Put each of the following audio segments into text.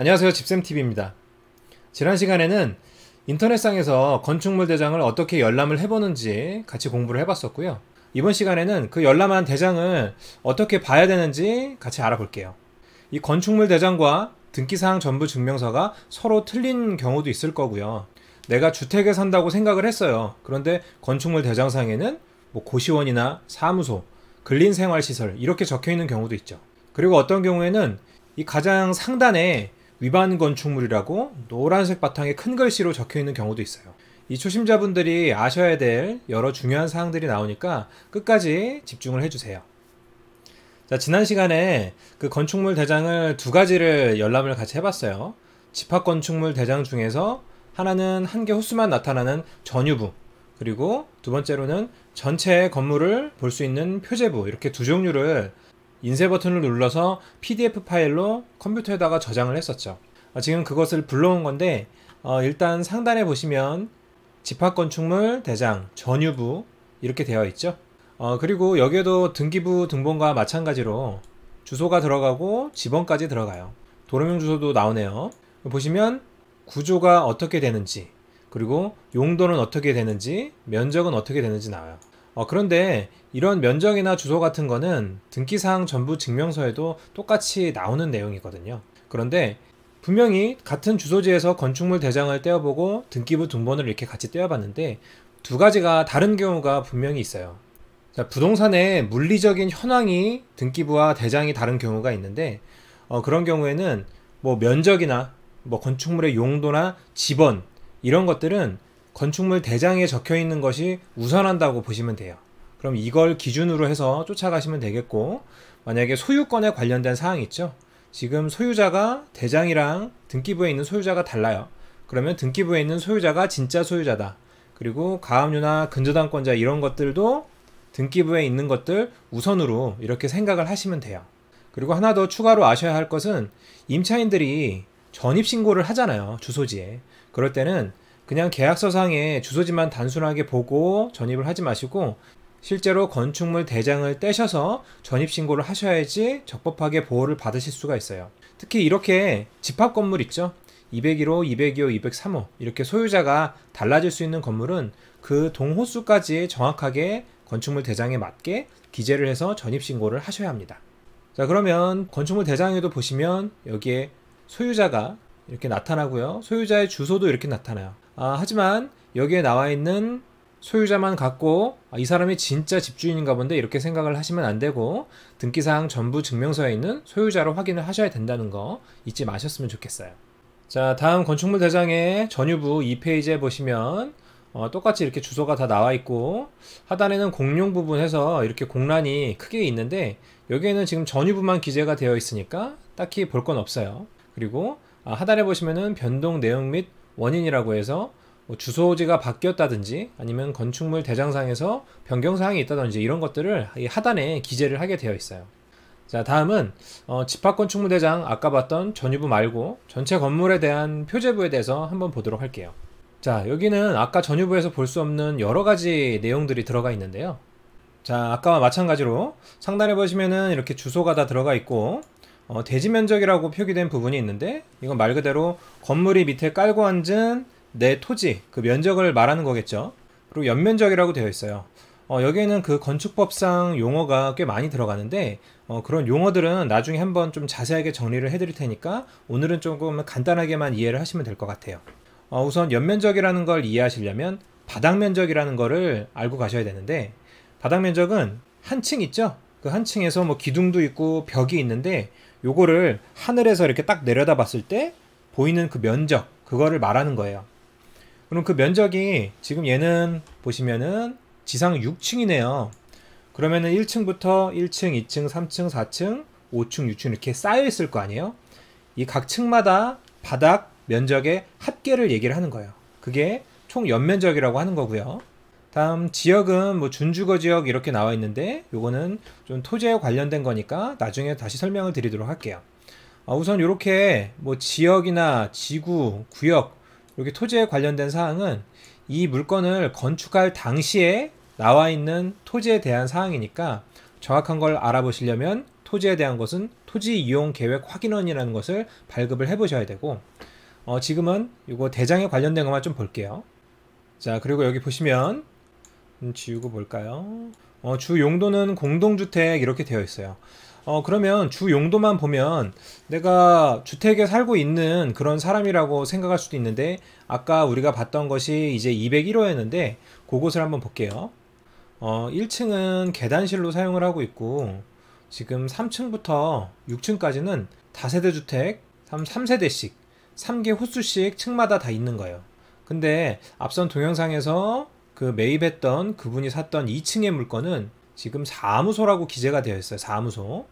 안녕하세요. 집쌤TV입니다. 지난 시간에는 인터넷상에서 건축물 대장을 어떻게 열람을 해보는지 같이 공부를 해봤었고요. 이번 시간에는 그 열람한 대장을 어떻게 봐야 되는지 같이 알아볼게요. 이 건축물 대장과 등기사항 전부 증명서가 서로 틀린 경우도 있을 거고요. 내가 주택에 산다고 생각을 했어요. 그런데 건축물 대장상에는 뭐 고시원이나 사무소, 근린생활시설 이렇게 적혀 있는 경우도 있죠. 그리고 어떤 경우에는 이 가장 상단에 위반 건축물이라고 노란색 바탕에 큰 글씨로 적혀 있는 경우도 있어요. 이 초심자분들이 아셔야 될 여러 중요한 사항들이 나오니까 끝까지 집중을 해주세요. 자, 지난 시간에 그 건축물 대장을 두 가지를 열람을 같이 해봤어요. 집합 건축물 대장 중에서 하나는 한 개 호수만 나타나는 전유부, 그리고 두 번째로는 전체 건물을 볼 수 있는 표제부, 이렇게 두 종류를 인쇄 버튼을 눌러서 PDF 파일로 컴퓨터에다가 저장을 했었죠. 어, 지금 그것을 불러온 건데 어, 일단 상단에 보시면 집합건축물, 대장, 전유부 이렇게 되어 있죠. 어, 그리고 여기에도 등기부 등본과 마찬가지로 주소가 들어가고 지번까지 들어가요. 도로명 주소도 나오네요. 보시면 구조가 어떻게 되는지 그리고 용도는 어떻게 되는지 면적은 어떻게 되는지 나와요. 어, 그런데 이런 면적이나 주소 같은 거는 등기사항 전부 증명서에도 똑같이 나오는 내용이거든요. 그런데 분명히 같은 주소지에서 건축물 대장을 떼어보고 등기부 등본을 이렇게 같이 떼어봤는데 두 가지가 다른 경우가 분명히 있어요. 자, 부동산의 물리적인 현황이 등기부와 대장이 다른 경우가 있는데 어, 그런 경우에는 뭐 면적이나 뭐 건축물의 용도나 지번 이런 것들은 건축물 대장에 적혀 있는 것이 우선한다고 보시면 돼요. 그럼 이걸 기준으로 해서 쫓아가시면 되겠고 만약에 소유권에 관련된 사항 있죠. 지금 소유자가 대장이랑 등기부에 있는 소유자가 달라요. 그러면 등기부에 있는 소유자가 진짜 소유자다. 그리고 가압류나 근저당권자 이런 것들도 등기부에 있는 것들 우선으로 이렇게 생각을 하시면 돼요. 그리고 하나 더 추가로 아셔야 할 것은 임차인들이 전입신고를 하잖아요. 주소지에. 그럴 때는 그냥 계약서상에 주소지만 단순하게 보고 전입을 하지 마시고 실제로 건축물 대장을 떼셔서 전입신고를 하셔야지 적법하게 보호를 받으실 수가 있어요. 특히 이렇게 집합 건물 있죠? 201호, 202호, 203호 이렇게 소유자가 달라질 수 있는 건물은 그 동호수까지 정확하게 건축물 대장에 맞게 기재를 해서 전입신고를 하셔야 합니다. 자 그러면 건축물 대장에도 보시면 여기에 소유자가 이렇게 나타나고요. 소유자의 주소도 이렇게 나타나요. 아, 하지만 여기에 나와 있는 소유자만 갖고 아, 이 사람이 진짜 집주인인가 본데 이렇게 생각을 하시면 안 되고 등기사항 전부 증명서에 있는 소유자로 확인을 하셔야 된다는 거 잊지 마셨으면 좋겠어요. 자 다음 건축물 대장의 전유부 2페이지에 보시면 어, 똑같이 이렇게 주소가 다 나와 있고 하단에는 공용 부분에서 이렇게 공란이 크게 있는데 여기에는 지금 전유부만 기재가 되어 있으니까 딱히 볼 건 없어요. 그리고 아, 하단에 보시면은 변동 내용 및 원인이라고 해서 뭐 주소지가 바뀌었다든지 아니면 건축물 대장상에서 변경사항이 있다든지 이런 것들을 하단에 기재를 하게 되어 있어요. 자 다음은 어, 집합건축물 대장 아까 봤던 전유부 말고 전체 건물에 대한 표제부에 대해서 한번 보도록 할게요. 자 여기는 아까 전유부에서 볼 수 없는 여러 가지 내용들이 들어가 있는데요. 자 아까와 마찬가지로 상단에 보시면은 이렇게 주소가 다 들어가 있고 어, 대지 면적이라고 표기된 부분이 있는데 이건 말 그대로 건물이 밑에 깔고 앉은 내 토지 그 면적을 말하는 거겠죠. 그리고 연면적이라고 되어 있어요. 어, 여기에는 그 건축법상 용어가 꽤 많이 들어가는데 어, 그런 용어들은 나중에 한번 좀 자세하게 정리를 해드릴 테니까 오늘은 조금 간단하게만 이해를 하시면 될 것 같아요. 어, 우선 연면적이라는 걸 이해하시려면 바닥면적이라는 거를 알고 가셔야 되는데 바닥면적은 한 층 있죠? 그 한 층에서 뭐 기둥도 있고 벽이 있는데 요거를 하늘에서 이렇게 딱 내려다봤을 때 보이는 그 면적 그거를 말하는 거예요. 그럼 그 면적이 지금 얘는 보시면은 지상 6층이네요. 그러면은 1층부터 1층, 2층, 3층, 4층, 5층, 6층 이렇게 쌓여 있을 거 아니에요? 이 각 층마다 바닥 면적의 합계를 얘기를 하는 거예요. 그게 총 연면적이라고 하는 거고요. 다음 지역은 뭐 준주거 지역 이렇게 나와 있는데 요거는 좀 토지에 관련된 거니까 나중에 다시 설명을 드리도록 할게요. 아, 우선 이렇게 뭐 지역이나 지구, 구역 이렇게 토지에 관련된 사항은 이 물건을 건축할 당시에 나와 있는 토지에 대한 사항이니까 정확한 걸 알아보시려면 토지에 대한 것은 토지 이용 계획 확인원이라는 것을 발급을 해보셔야 되고 어, 지금은 이거 대장에 관련된 것만 좀 볼게요. 자 그리고 여기 보시면 음, 지우고 볼까요? 어, 주 용도는 공동주택 이렇게 되어 있어요. 어, 그러면 주 용도만 보면 내가 주택에 살고 있는 그런 사람이라고 생각할 수도 있는데 아까 우리가 봤던 것이 이제 201호였는데 그곳을 한번 볼게요. 어, 1층은 계단실로 사용을 하고 있고 지금 3층부터 6층까지는 다세대 주택 3, 3세대씩 3개 호수씩 층마다 다 있는 거예요. 근데 앞선 동영상에서 그 매입했던 그분이 샀던 2층의 물건은 지금 사무소라고 기재가 되어 있어요. 사무소.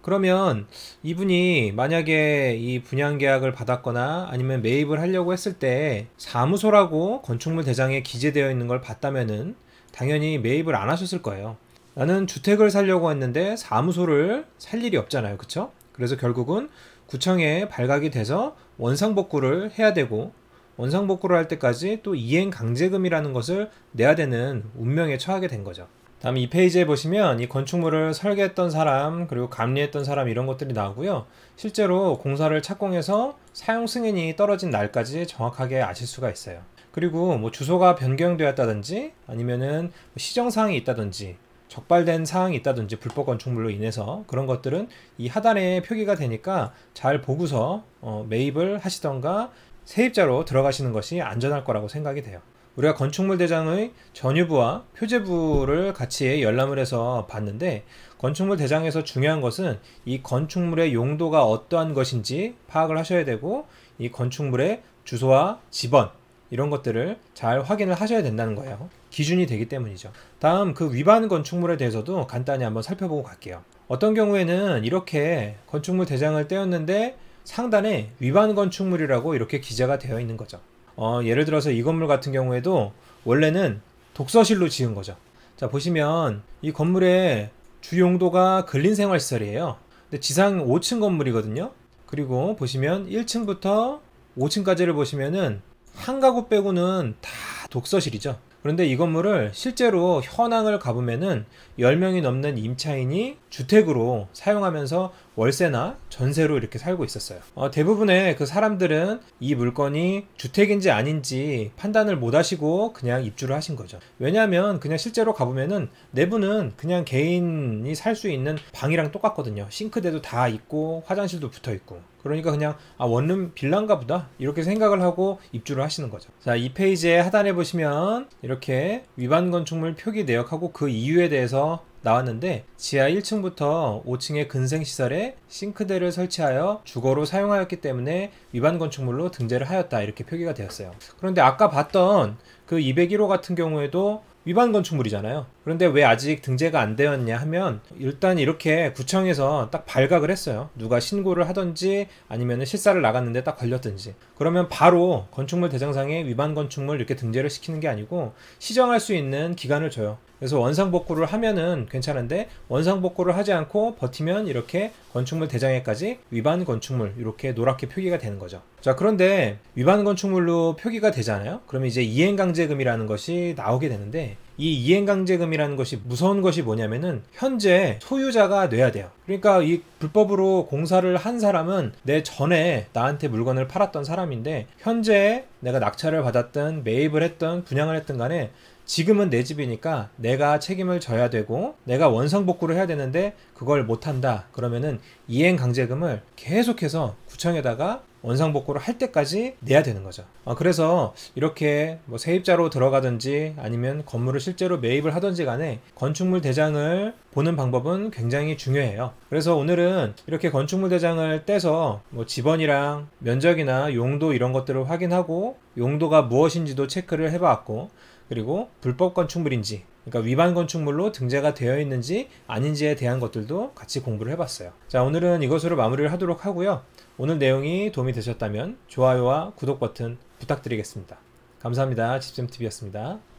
그러면 이분이 만약에 이 분양 계약을 받았거나 아니면 매입을 하려고 했을 때 사무소라고 건축물 대장에 기재되어 있는 걸 봤다면은 당연히 매입을 안 하셨을 거예요. 나는 주택을 살려고 했는데 사무소를 살 일이 없잖아요. 그쵸? 그래서 결국은 구청에 발각이 돼서 원상복구를 해야 되고 원상복구를 할 때까지 또 이행 강제금이라는 것을 내야 되는 운명에 처하게 된 거죠. 다음 이 페이지에 보시면 이 건축물을 설계했던 사람 그리고 감리했던 사람 이런 것들이 나오고요. 실제로 공사를 착공해서 사용 승인이 떨어진 날까지 정확하게 아실 수가 있어요. 그리고 뭐 주소가 변경되었다든지 아니면은 뭐 시정 사항이 있다든지 적발된 사항이 있다든지 불법 건축물로 인해서 그런 것들은 이 하단에 표기가 되니까 잘 보고서 어, 매입을 하시던가 세입자로 들어가시는 것이 안전할 거라고 생각이 돼요. 우리가 건축물 대장의 전유부와 표제부를 같이 열람을 해서 봤는데 건축물 대장에서 중요한 것은 이 건축물의 용도가 어떠한 것인지 파악을 하셔야 되고 이 건축물의 주소와 집번 이런 것들을 잘 확인을 하셔야 된다는 거예요. 기준이 되기 때문이죠. 다음 그 위반 건축물에 대해서도 간단히 한번 살펴보고 갈게요. 어떤 경우에는 이렇게 건축물 대장을 떼었는데 상단에 위반 건축물이라고 이렇게 기재가 되어 있는 거죠. 어, 예를 들어서 이 건물 같은 경우에도 원래는 독서실로 지은 거죠. 자, 보시면 이 건물의 주 용도가 근린생활시설이에요. 근데 지상 5층 건물이거든요. 그리고 보시면 1층부터 5층까지를 보시면은 한 가구 빼고는 다 독서실이죠. 그런데 이 건물을 실제로 현황을 가보면은 10명이 넘는 임차인이 주택으로 사용하면서 월세나 전세로 이렇게 살고 있었어요. 어, 대부분의 그 사람들은 이 물건이 주택인지 아닌지 판단을 못 하시고 그냥 입주를 하신 거죠. 왜냐하면 그냥 실제로 가보면은 내부는 그냥 개인이 살 수 있는 방이랑 똑같거든요. 싱크대도 다 있고 화장실도 붙어 있고. 그러니까 그냥 아 원룸 빌란가 보다 이렇게 생각을 하고 입주를 하시는 거죠. 자, 이 페이지에 하단에 보시면 이렇게 위반 건축물 표기 내역하고 그 이유에 대해서 나왔는데 지하 1층부터 5층의 근생시설에 싱크대를 설치하여 주거로 사용하였기 때문에 위반 건축물로 등재를 하였다 이렇게 표기가 되었어요. 그런데 아까 봤던 그 201호 같은 경우에도 위반 건축물이잖아요. 그런데 왜 아직 등재가 안 되었냐 하면 일단 이렇게 구청에서 딱 발각을 했어요. 누가 신고를 하든지 아니면 실사를 나갔는데 딱 걸렸든지. 그러면 바로 건축물 대장상에 위반 건축물 이렇게 등재를 시키는 게 아니고 시정할 수 있는 기간을 줘요. 그래서 원상복구를 하면은 괜찮은데 원상복구를 하지 않고 버티면 이렇게 건축물 대장에까지 위반 건축물 이렇게 노랗게 표기가 되는 거죠. 자 그런데 위반 건축물로 표기가 되잖아요. 그러면 이제 이행강제금이라는 것이 나오게 되는데 이 이행강제금이라는 것이 무서운 것이 뭐냐면은 현재 소유자가 돼야 돼요. 그러니까 이 불법으로 공사를 한 사람은 내 전에 나한테 물건을 팔았던 사람인데 현재 내가 낙찰을 받았던 매입을 했던 분양을 했던 간에 지금은 내 집이니까 내가 책임을 져야 되고 내가 원상복구를 해야 되는데 그걸 못한다 그러면은 이행 강제금을 계속해서 구청에다가 원상복구를 할 때까지 내야 되는 거죠. 어, 그래서 이렇게 뭐 세입자로 들어가든지 아니면 건물을 실제로 매입을 하든지 간에 건축물 대장을 보는 방법은 굉장히 중요해요. 그래서 오늘은 이렇게 건축물 대장을 떼서 뭐 집원이랑 면적이나 용도 이런 것들을 확인하고 용도가 무엇인지도 체크를 해봤고 그리고 불법 건축물인지 그러니까 위반 건축물로 등재가 되어 있는지 아닌지에 대한 것들도 같이 공부를 해봤어요. 자 오늘은 이것으로 마무리를 하도록 하고요. 오늘 내용이 도움이 되셨다면 좋아요와 구독 버튼 부탁드리겠습니다. 감사합니다. 집쌤TV였습니다.